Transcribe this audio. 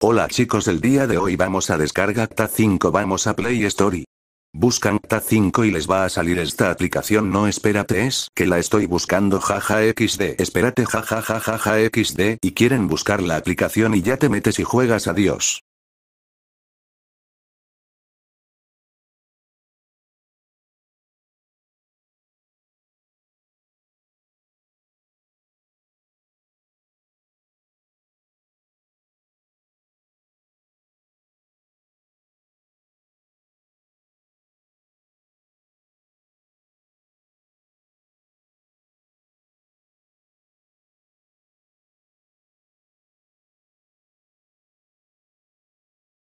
Hola chicos el día de hoy vamos a descargar TA5 vamos a Play Store Buscan TA5 y les va a salir esta aplicación no espérate es que la estoy buscando jaja xd espérate jajajajaja xd y quieren buscar la aplicación y ya te metes y juegas adiós.